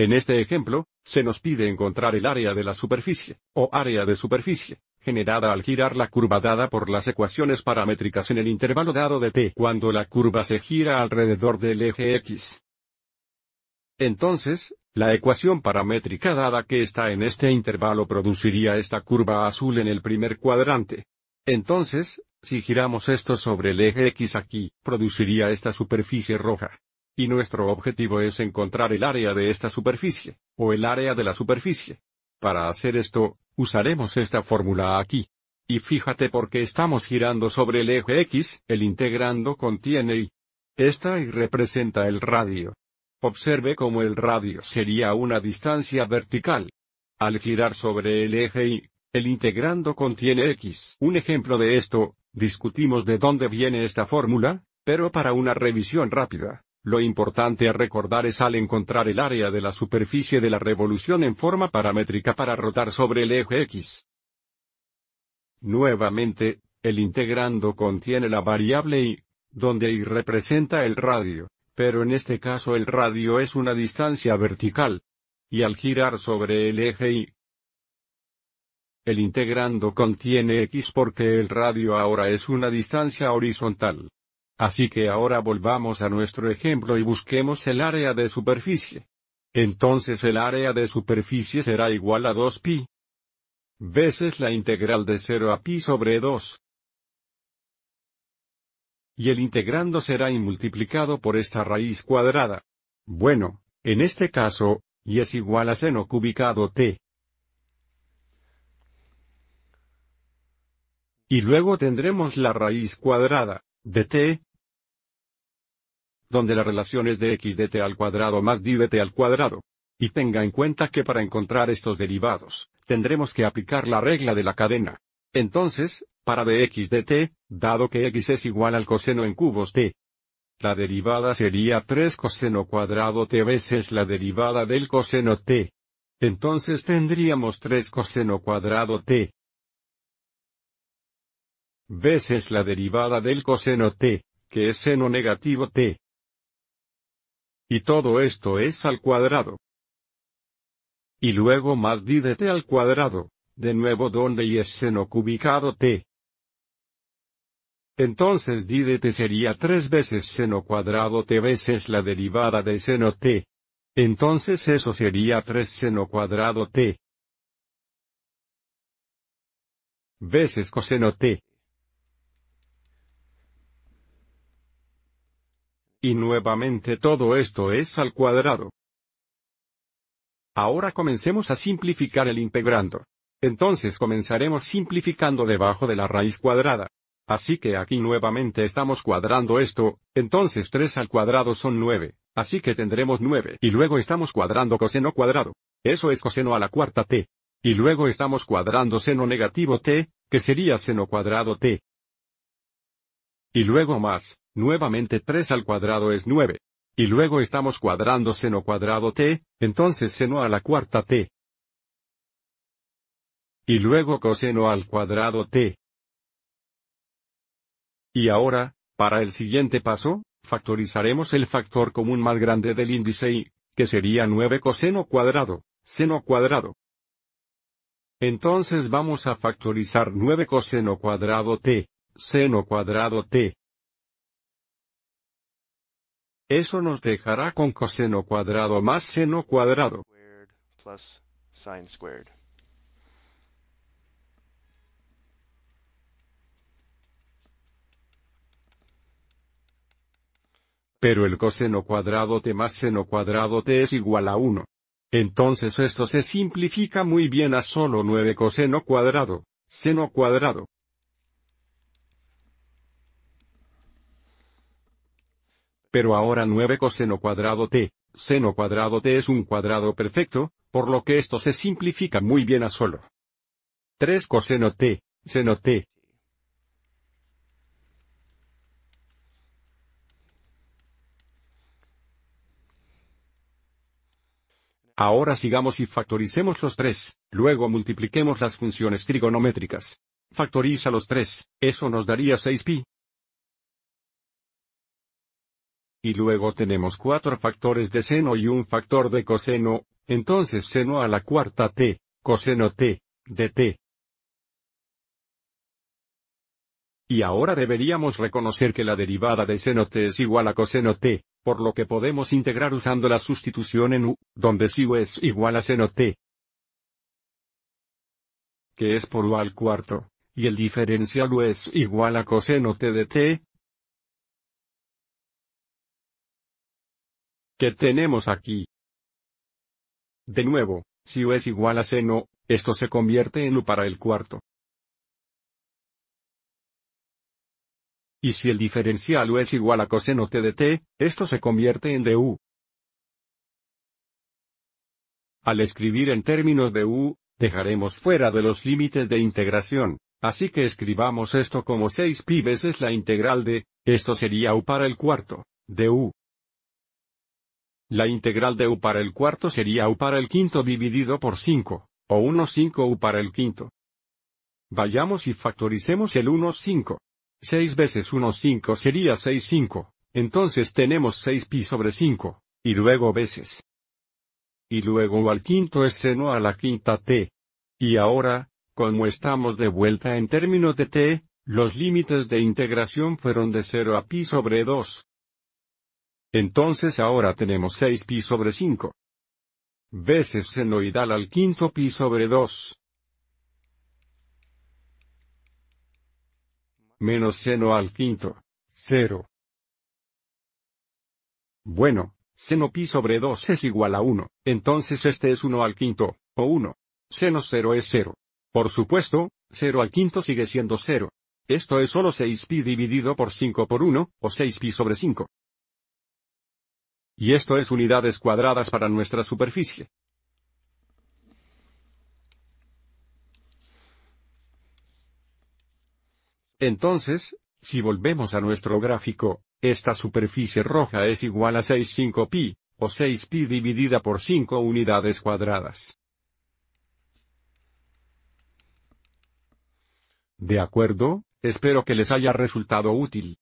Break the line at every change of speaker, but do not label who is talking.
En este ejemplo, se nos pide encontrar el área de la superficie, o área de superficie, generada al girar la curva dada por las ecuaciones paramétricas en el intervalo dado de t cuando la curva se gira alrededor del eje x. Entonces, la ecuación paramétrica dada que está en este intervalo produciría esta curva azul en el primer cuadrante. Entonces, si giramos esto sobre el eje x aquí, produciría esta superficie roja. Y nuestro objetivo es encontrar el área de esta superficie, o el área de la superficie. Para hacer esto, usaremos esta fórmula aquí. Y fíjate porque estamos girando sobre el eje X, el integrando contiene Y. Esta Y representa el radio. Observe cómo el radio sería una distancia vertical. Al girar sobre el eje Y, el integrando contiene X. Un ejemplo de esto, discutimos de dónde viene esta fórmula, pero para una revisión rápida, lo importante a recordar es al encontrar el área de la superficie de la revolución en forma paramétrica para rotar sobre el eje X. Nuevamente, el integrando contiene la variable y, donde y representa el radio, pero en este caso el radio es una distancia vertical. Y al girar sobre el eje y, el integrando contiene x porque el radio ahora es una distancia horizontal. Así que ahora volvamos a nuestro ejemplo y busquemos el área de superficie. Entonces el área de superficie será igual a 2pi veces la integral de 0 a pi sobre 2. Y el integrando será y multiplicado por esta raíz cuadrada. Bueno, en este caso, y es igual a seno cubicado t. Y luego tendremos la raíz cuadrada, de t, donde la relación es de x dt al cuadrado más d dt al cuadrado. Y tenga en cuenta que para encontrar estos derivados, tendremos que aplicar la regla de la cadena. Entonces, para dx dt, dado que x es igual al coseno en cubos t, la derivada sería 3 coseno cuadrado t veces la derivada del coseno t. Entonces tendríamos 3 coseno cuadrado t veces la derivada del coseno t, que es seno negativo t. Y todo esto es al cuadrado. Y luego más dídete de t al cuadrado, de nuevo donde y es seno cubicado t. Entonces dídete de t sería tres veces seno cuadrado t veces la derivada de seno t. Entonces eso sería tres seno cuadrado t veces coseno t. y nuevamente todo esto es al cuadrado. Ahora comencemos a simplificar el integrando. Entonces comenzaremos simplificando debajo de la raíz cuadrada. Así que aquí nuevamente estamos cuadrando esto, entonces 3 al cuadrado son 9, así que tendremos 9 y luego estamos cuadrando coseno cuadrado. Eso es coseno a la cuarta t. Y luego estamos cuadrando seno negativo t, que sería seno cuadrado t y luego más, nuevamente 3 al cuadrado es 9. Y luego estamos cuadrando seno cuadrado t, entonces seno a la cuarta t. Y luego coseno al cuadrado t. Y ahora, para el siguiente paso, factorizaremos el factor común más grande del índice y, que sería 9 coseno cuadrado, seno cuadrado. Entonces vamos a factorizar 9 coseno cuadrado t seno cuadrado t. Eso nos dejará con coseno cuadrado más seno cuadrado. Pero el coseno cuadrado t más seno cuadrado t es igual a 1. Entonces esto se simplifica muy bien a solo 9 coseno cuadrado, seno cuadrado. pero ahora 9 coseno cuadrado t, seno cuadrado t es un cuadrado perfecto, por lo que esto se simplifica muy bien a solo. 3 coseno t, seno t. Ahora sigamos y factoricemos los tres, luego multipliquemos las funciones trigonométricas. Factoriza los 3, eso nos daría 6pi, y luego tenemos cuatro factores de seno y un factor de coseno, entonces seno a la cuarta t, coseno t, de t. Y ahora deberíamos reconocer que la derivada de seno t es igual a coseno t, por lo que podemos integrar usando la sustitución en u, donde si u es igual a seno t, que es por u al cuarto, y el diferencial u es igual a coseno t de t, que tenemos aquí. De nuevo, si U es igual a seno, esto se convierte en U para el cuarto. Y si el diferencial U es igual a coseno t de t, esto se convierte en du. Al escribir en términos de u, dejaremos fuera de los límites de integración, así que escribamos esto como 6pi veces la integral de, esto sería u para el cuarto, du. u. La integral de u para el cuarto sería u para el quinto dividido por 5, o 1 5 u para el quinto. Vayamos y factoricemos el 1 5. 6 veces 1 5 sería 6 5, entonces tenemos 6 pi sobre 5, y luego veces. Y luego u al quinto es seno a la quinta t. Y ahora, como estamos de vuelta en términos de t, los límites de integración fueron de 0 a pi sobre 2, entonces ahora tenemos 6 pi sobre 5 veces senoidal al quinto pi sobre 2. Menos seno al quinto. 0. Bueno, seno pi sobre 2 es igual a 1, entonces este es 1 al quinto, o 1. Seno 0 es 0. Por supuesto, 0 al quinto sigue siendo 0. Esto es solo 6pi dividido por 5 por 1, o 6pi sobre 5 y esto es unidades cuadradas para nuestra superficie. Entonces, si volvemos a nuestro gráfico, esta superficie roja es igual a 65pi, o 6pi dividida por 5 unidades cuadradas. De acuerdo, espero que les haya resultado útil.